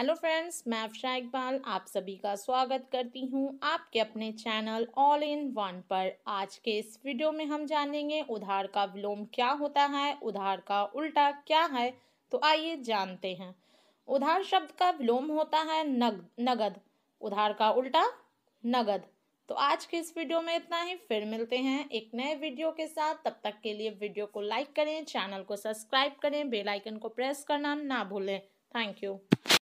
hello friends मैं अफशा इकबाल आप सभी का स्वागत करती हूं आपके अपने चैनल ऑल इन वन पर आज के इस वीडियो में हम जानेंगे उधार का विलोम क्या होता है उधार का उल्टा क्या है तो आइए जानते हैं उधार शब्द का विलोम होता है नग नगद उधार का उल्टा नगद तो आज के इस वीडियो में इतना ही फिर मिलते हैं एक नए वीडियो के साथ तब तक के लिए वीडियो को लाइक करें चैनल को सब्सक्राइब करें बेलाइकन को प्रेस करना ना भूलें थैंक यू